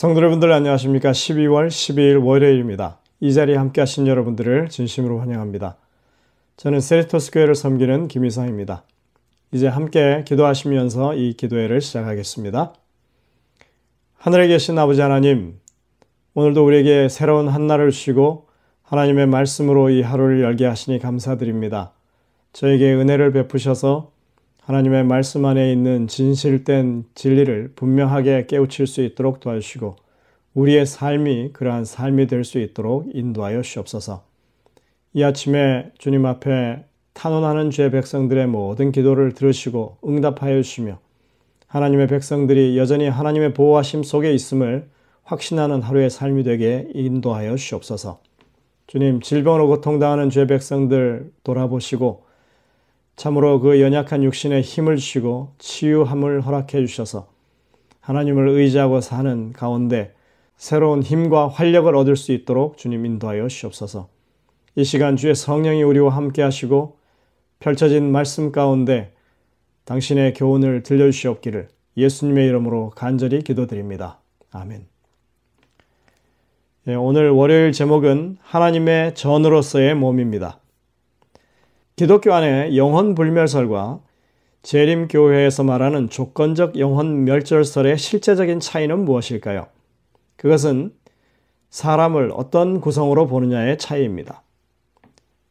성도 여러분들 안녕하십니까. 12월 12일 월요일입니다. 이 자리에 함께 하신 여러분들을 진심으로 환영합니다. 저는 세리토스 교회를 섬기는 김희성입니다. 이제 함께 기도하시면서 이 기도회를 시작하겠습니다. 하늘에 계신 아버지 하나님, 오늘도 우리에게 새로운 한날을 주시고 하나님의 말씀으로 이 하루를 열게 하시니 감사드립니다. 저에게 은혜를 베푸셔서 하나님의 말씀 안에 있는 진실된 진리를 분명하게 깨우칠 수 있도록 도와주시고 우리의 삶이 그러한 삶이 될 수 있도록 인도하여 주옵소서. 이 아침에 주님 앞에 탄원하는 죄 백성들의 모든 기도를 들으시고 응답하여 주시며 하나님의 백성들이 여전히 하나님의 보호하심 속에 있음을 확신하는 하루의 삶이 되게 인도하여 주옵소서. 주님, 질병으로 고통당하는 죄 백성들 돌아보시고 참으로 그 연약한 육신에 힘을 주시고 치유함을 허락해 주셔서 하나님을 의지하고 사는 가운데 새로운 힘과 활력을 얻을 수 있도록 주님 인도하여 주옵소서. 이 시간 주의 성령이 우리와 함께 하시고 펼쳐진 말씀 가운데 당신의 교훈을 들려주시옵기를 예수님의 이름으로 간절히 기도드립니다. 아멘. 예, 오늘 월요일 제목은 하나님의 전으로서의 몸입니다. 기독교 안에 영혼 불멸설과 재림교회에서 말하는 조건적 영혼 멸절설의 실제적인 차이는 무엇일까요? 그것은 사람을 어떤 구성으로 보느냐의 차이입니다.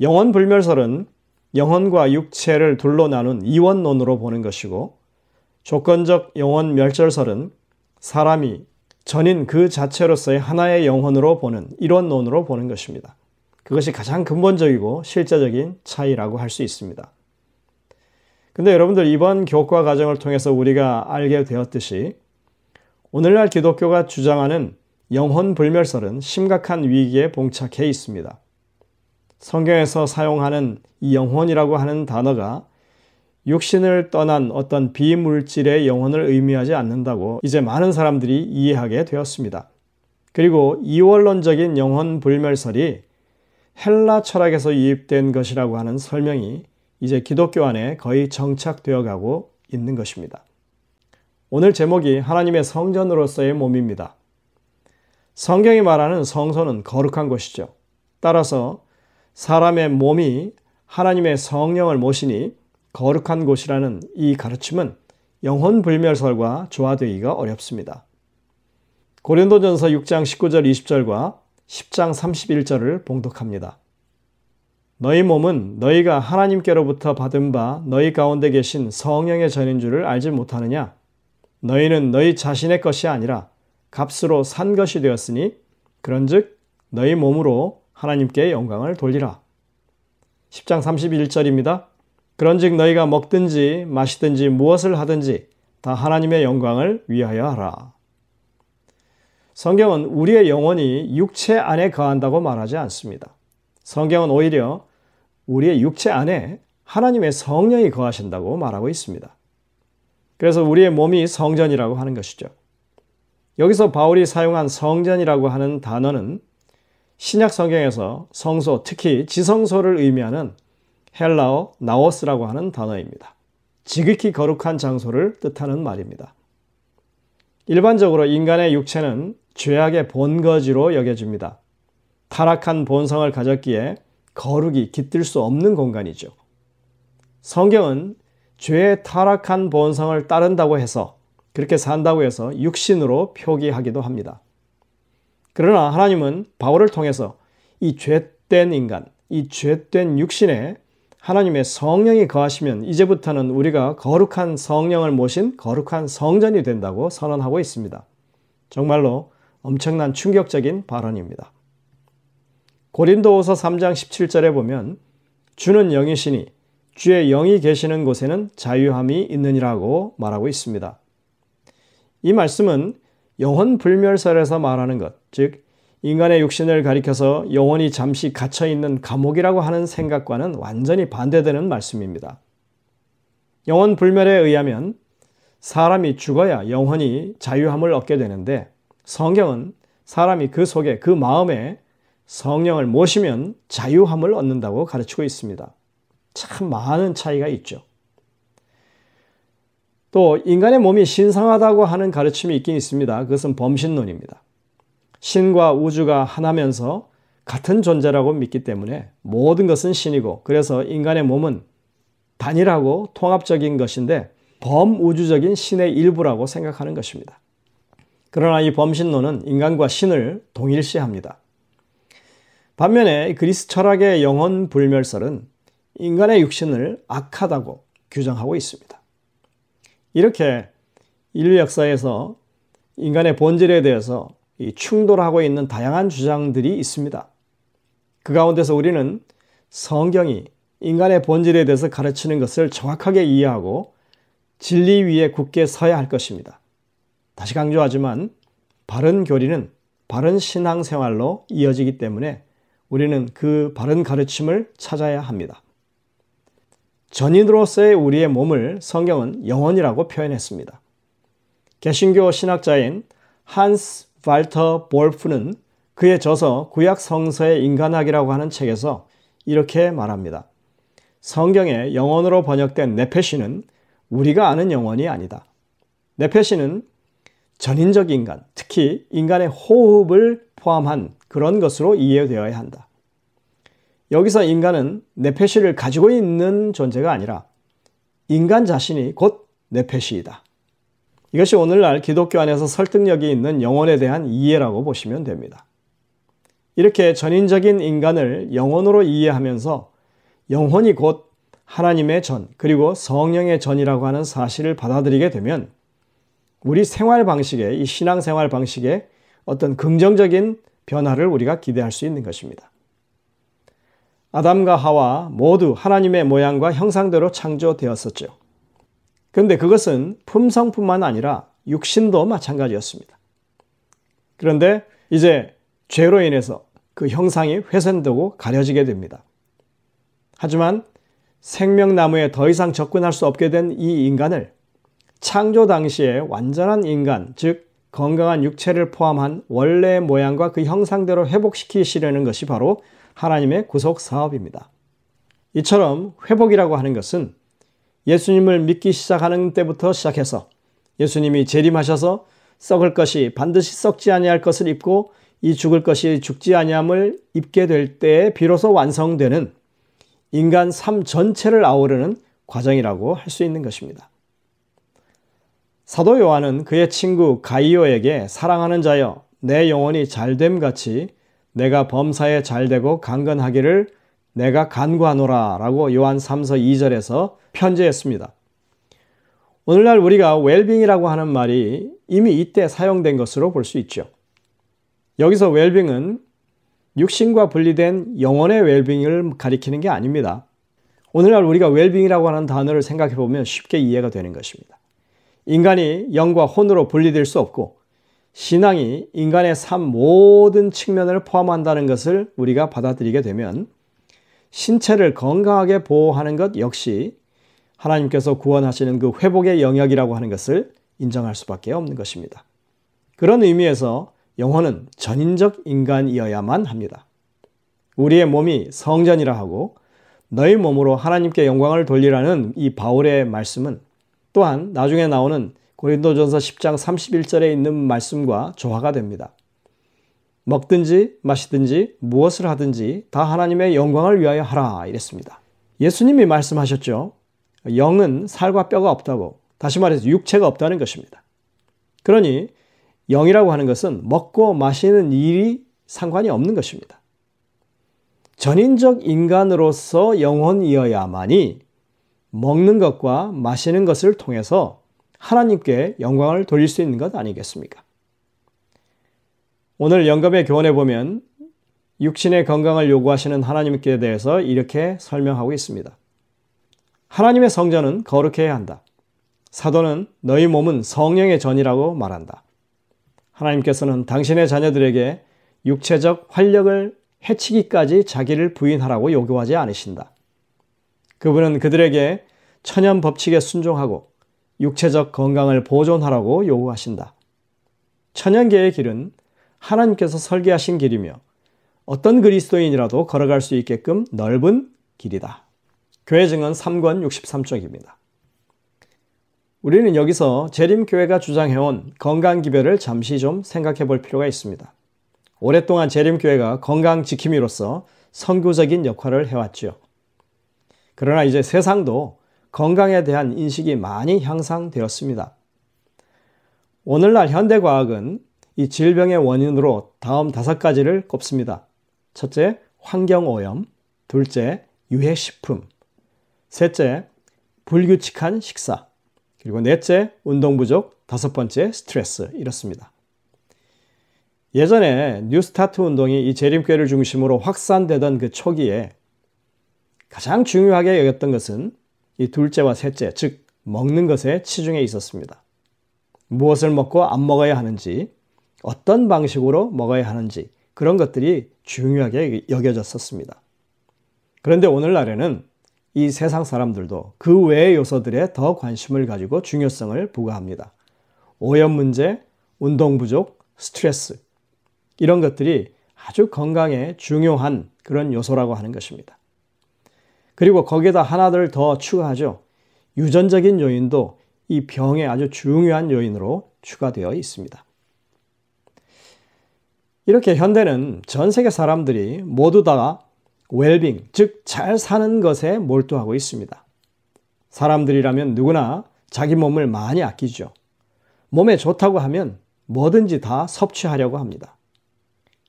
영혼 불멸설은 영혼과 육체를 둘로 나눈 이원론으로 보는 것이고 조건적 영혼 멸절설은 사람이 전인 그 자체로서의 하나의 영혼으로 보는 이원론으로 보는 것입니다. 그것이 가장 근본적이고 실제적인 차이라고 할 수 있습니다. 근데 여러분들 이번 교과 과정을 통해서 우리가 알게 되었듯이 오늘날 기독교가 주장하는 영혼 불멸설은 심각한 위기에 봉착해 있습니다. 성경에서 사용하는 이 영혼이라고 하는 단어가 육신을 떠난 어떤 비물질의 영혼을 의미하지 않는다고 이제 많은 사람들이 이해하게 되었습니다. 그리고 이원론적인 영혼 불멸설이 헬라 철학에서 유입된 것이라고 하는 설명이 이제 기독교 안에 거의 정착되어 가고 있는 것입니다. 오늘 제목이 하나님의 성전으로서의 몸입니다. 성경이 말하는 성소는 거룩한 것이죠. 따라서 사람의 몸이 하나님의 성령을 모시니 거룩한 곳이라는 이 가르침은 영혼 불멸설과 조화되기가 어렵습니다. 고린도전서 6장 19절 20절과 10장 31절을 봉독합니다. 너희 몸은 너희가 하나님께로부터 받은 바 너희 가운데 계신 성령의 전인 줄을 알지 못하느냐? 너희는 너희 자신의 것이 아니라 값으로 산 것이 되었으니 그런즉 너희 몸으로 하나님께 영광을 돌리라. 10장 31절입니다. 그런즉 너희가 먹든지 마시든지 무엇을 하든지 다 하나님의 영광을 위하여 하라. 성경은 우리의 영혼이 육체 안에 거한다고 말하지 않습니다. 성경은 오히려 우리의 육체 안에 하나님의 성령이 거하신다고 말하고 있습니다. 그래서 우리의 몸이 성전이라고 하는 것이죠. 여기서 바울이 사용한 성전이라고 하는 단어는 신약 성경에서 성소, 특히 지성소를 의미하는 헬라어 나오스라고 하는 단어입니다. 지극히 거룩한 장소를 뜻하는 말입니다. 일반적으로 인간의 육체는 죄악의 본거지로 여겨집니다. 타락한 본성을 가졌기에 거룩이 깃들 수 없는 공간이죠. 성경은 죄의 타락한 본성을 따른다고 해서 그렇게 산다고 해서 육신으로 표기하기도 합니다. 그러나 하나님은 바울을 통해서 이 죄된 인간, 이 죄된 육신에 하나님의 성령이 거하시면 이제부터는 우리가 거룩한 성령을 모신 거룩한 성전이 된다고 선언하고 있습니다. 정말로 엄청난 충격적인 발언입니다. 고린도후서 3장 17절에 보면 주는 영이시니 주의 영이 계시는 곳에는 자유함이 있느니라고 말하고 있습니다. 이 말씀은 영혼 불멸설에서 말하는 것, 즉 인간의 육신을 가리켜서 영혼이 잠시 갇혀있는 감옥이라고 하는 생각과는 완전히 반대되는 말씀입니다. 영혼 불멸에 의하면 사람이 죽어야 영혼이 자유함을 얻게 되는데 성경은 사람이 그 속에 그 마음에 성령을 모시면 자유함을 얻는다고 가르치고 있습니다. 참 많은 차이가 있죠. 또 인간의 몸이 신성하다고 하는 가르침이 있긴 있습니다. 그것은 범신론입니다. 신과 우주가 하나면서 같은 존재라고 믿기 때문에 모든 것은 신이고 그래서 인간의 몸은 단일하고 통합적인 것인데 범우주적인 신의 일부라고 생각하는 것입니다. 그러나 이 범신론은 인간과 신을 동일시합니다. 반면에 그리스 철학의 영혼 불멸설은 인간의 육신을 악하다고 규정하고 있습니다. 이렇게 인류 역사에서 인간의 본질에 대해서 충돌하고 있는 다양한 주장들이 있습니다. 그 가운데서 우리는 성경이 인간의 본질에 대해서 가르치는 것을 정확하게 이해하고 진리 위에 굳게 서야 할 것입니다. 다시 강조하지만 바른 교리는 바른 신앙생활로 이어지기 때문에 우리는 그 바른 가르침을 찾아야 합니다. 전인으로서의 우리의 몸을 성경은 영혼이라고 표현했습니다. 개신교 신학자인 한스 발터 볼프는 그의 저서 구약 성서의 인간학이라고 하는 책에서 이렇게 말합니다. 성경의 영혼으로 번역된 네페시는 우리가 아는 영혼이 아니다. 네페시는 전인적 인간, 특히 인간의 호흡을 포함한 그런 것으로 이해되어야 한다. 여기서 인간은 네페시를 가지고 있는 존재가 아니라 인간 자신이 곧 네페시이다. 이것이 오늘날 기독교 안에서 설득력이 있는 영혼에 대한 이해라고 보시면 됩니다. 이렇게 전인적인 인간을 영혼으로 이해하면서 영혼이 곧 하나님의 전, 그리고 성령의 전이라고 하는 사실을 받아들이게 되면 우리 생활 방식에, 이 신앙생활 방식에 어떤 긍정적인 변화를 우리가 기대할 수 있는 것입니다. 아담과 하와 모두 하나님의 모양과 형상대로 창조되었었죠. 그런데 그것은 품성뿐만 아니라 육신도 마찬가지였습니다. 그런데 이제 죄로 인해서 그 형상이 훼손되고 가려지게 됩니다. 하지만 생명나무에 더 이상 접근할 수 없게 된 이 인간을 창조 당시의 완전한 인간, 즉 건강한 육체를 포함한 원래의 모양과 그 형상대로 회복시키시려는 것이 바로 하나님의 구속 사업입니다. 이처럼 회복이라고 하는 것은 예수님을 믿기 시작하는 때부터 시작해서 예수님이 재림하셔서 썩을 것이 반드시 썩지 아니할 것을 입고 이 죽을 것이 죽지 아니함을 입게 될 때에 비로소 완성되는 인간 삶 전체를 아우르는 과정이라고 할 수 있는 것입니다. 사도 요한은 그의 친구 가이오에게 사랑하는 자여 내 영혼이 잘됨 같이 내가 범사에 잘되고 강건하기를 내가 간구하노라 라고 요한 3서 2절에서 편지했습니다. 오늘날 우리가 웰빙이라고 하는 말이 이미 이때 사용된 것으로 볼 수 있죠. 여기서 웰빙은 육신과 분리된 영혼의 웰빙을 가리키는 게 아닙니다. 오늘날 우리가 웰빙이라고 하는 단어를 생각해 보면 쉽게 이해가 되는 것입니다. 인간이 영과 혼으로 분리될 수 없고 신앙이 인간의 삶 모든 측면을 포함한다는 것을 우리가 받아들이게 되면 신체를 건강하게 보호하는 것 역시 하나님께서 구원하시는 그 회복의 영역이라고 하는 것을 인정할 수밖에 없는 것입니다. 그런 의미에서 영혼은 전인적 인간이어야만 합니다. 우리의 몸이 성전이라 하고 너희 몸으로 하나님께 영광을 돌리라는 이 바울의 말씀은 또한 나중에 나오는 고린도전서 10장 31절에 있는 말씀과 조화가 됩니다. 먹든지 마시든지 무엇을 하든지 다 하나님의 영광을 위하여 하라 이랬습니다. 예수님이 말씀하셨죠. 영은 살과 뼈가 없다고 다시 말해서 육체가 없다는 것입니다. 그러니 영이라고 하는 것은 먹고 마시는 일이 상관이 없는 것입니다. 전인적 인간으로서 영혼이어야만이 먹는 것과 마시는 것을 통해서 하나님께 영광을 돌릴 수 있는 것 아니겠습니까? 오늘 영감의 교원에 보면 육신의 건강을 요구하시는 하나님께 대해서 이렇게 설명하고 있습니다. 하나님의 성전은 거룩해야 한다. 사도는 너희 몸은 성령의 전이라고 말한다. 하나님께서는 당신의 자녀들에게 육체적 활력을 해치기까지 자기를 부인하라고 요구하지 않으신다. 그분은 그들에게 천연 법칙에 순종하고 육체적 건강을 보존하라고 요구하신다. 천연계의 길은 하나님께서 설계하신 길이며 어떤 그리스도인이라도 걸어갈 수 있게끔 넓은 길이다. 교회 증언 3권 63쪽입니다. 우리는 여기서 재림교회가 주장해온 건강기별을 잠시 좀 생각해 볼 필요가 있습니다. 오랫동안 재림교회가 건강 지킴이로서 선교적인 역할을 해왔지요. 그러나 이제 세상도 건강에 대한 인식이 많이 향상되었습니다. 오늘날 현대과학은 이 질병의 원인으로 다음 다섯 가지를 꼽습니다. 첫째, 환경오염. 둘째, 유해식품. 셋째, 불규칙한 식사. 그리고 넷째, 운동 부족. 다섯 번째, 스트레스. 이렇습니다. 예전에 뉴스타트 운동이 이 재림교회를 중심으로 확산되던 그 초기에 가장 중요하게 여겼던 것은 이 둘째와 셋째, 즉 먹는 것에 치중해 있었습니다. 무엇을 먹고 안 먹어야 하는지, 어떤 방식으로 먹어야 하는지 그런 것들이 중요하게 여겨졌었습니다. 그런데 오늘날에는 이 세상 사람들도 그 외의 요소들에 더 관심을 가지고 중요성을 부과합니다. 오염 문제, 운동 부족, 스트레스 이런 것들이 아주 건강에 중요한 그런 요소라고 하는 것입니다. 그리고 거기에다 하나를 더 추가하죠. 유전적인 요인도 이 병의 아주 중요한 요인으로 추가되어 있습니다. 이렇게 현대는 전 세계 사람들이 모두 다 웰빙, 즉 잘 사는 것에 몰두하고 있습니다. 사람들이라면 누구나 자기 몸을 많이 아끼죠. 몸에 좋다고 하면 뭐든지 다 섭취하려고 합니다.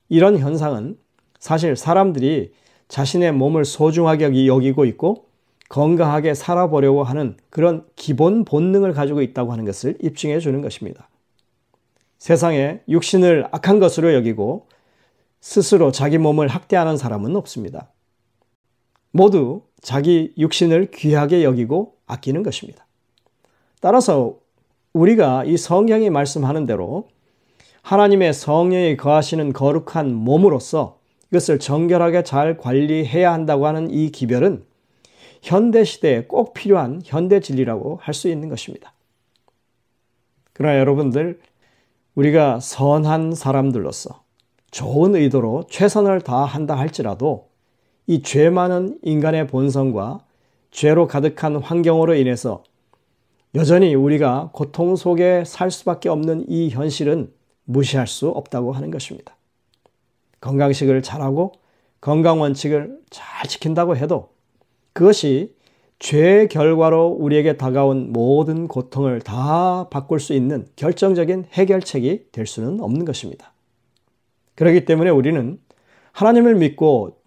이런 현상은 사실 사람들이 자신의 몸을 소중하게 여기고 있고 건강하게 살아보려고 하는 그런 기본 본능을 가지고 있다고 하는 것을 입증해 주는 것입니다. 세상에 육신을 악한 것으로 여기고 스스로 자기 몸을 학대하는 사람은 없습니다. 모두 자기 육신을 귀하게 여기고 아끼는 것입니다. 따라서 우리가 이 성경이 말씀하는 대로 하나님의 성령이 거하시는 거룩한 몸으로서 이것을 정결하게 잘 관리해야 한다고 하는 이 기별은 현대 시대에 꼭 필요한 현대 진리라고 할 수 있는 것입니다. 그러나 여러분들 우리가 선한 사람들로서 좋은 의도로 최선을 다한다 할지라도 이 죄 많은 인간의 본성과 죄로 가득한 환경으로 인해서 여전히 우리가 고통 속에 살 수밖에 없는 이 현실은 무시할 수 없다고 하는 것입니다. 건강식을 잘하고 건강 원칙을 잘 지킨다고 해도 그것이 죄의 결과로 우리에게 다가온 모든 고통을 다 바꿀 수 있는 결정적인 해결책이 될 수는 없는 것입니다. 그렇기 때문에 우리는 하나님을 믿고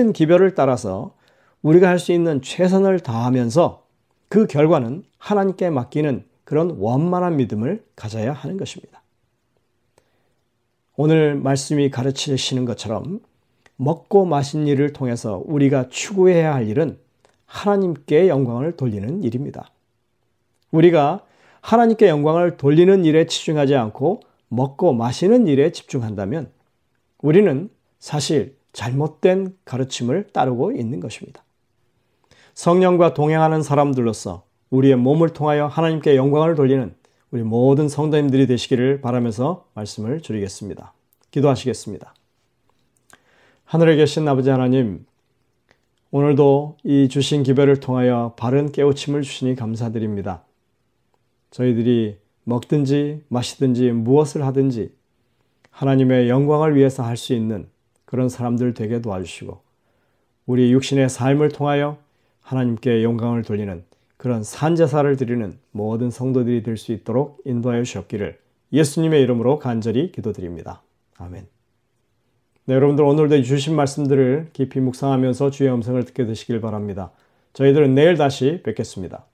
주어진 기별을 따라서 우리가 할 수 있는 최선을 다하면서 그 결과는 하나님께 맡기는 그런 원만한 믿음을 가져야 하는 것입니다. 오늘 말씀이 가르치시는 것처럼 먹고 마신 일을 통해서 우리가 추구해야 할 일은 하나님께 영광을 돌리는 일입니다. 우리가 하나님께 영광을 돌리는 일에 집중하지 않고 먹고 마시는 일에 집중한다면 우리는 사실 잘못된 가르침을 따르고 있는 것입니다. 성령과 동행하는 사람들로서 우리의 몸을 통하여 하나님께 영광을 돌리는 우리 모든 성도님들이 되시기를 바라면서 말씀을 드리겠습니다. 기도하시겠습니다. 하늘에 계신 아버지 하나님, 오늘도 이 주신 기별을 통하여 바른 깨우침을 주시니 감사드립니다. 저희들이 먹든지 마시든지 무엇을 하든지 하나님의 영광을 위해서 할 수 있는 그런 사람들 되게 도와주시고 우리 육신의 삶을 통하여 하나님께 영광을 돌리는 그런 산제사를 드리는 모든 성도들이 될 수 있도록 인도하여 주셨기를 예수님의 이름으로 간절히 기도드립니다. 아멘. 네, 여러분들 오늘도 주신 말씀들을 깊이 묵상하면서 주의 음성을 듣게 되시길 바랍니다. 저희들은 내일 다시 뵙겠습니다.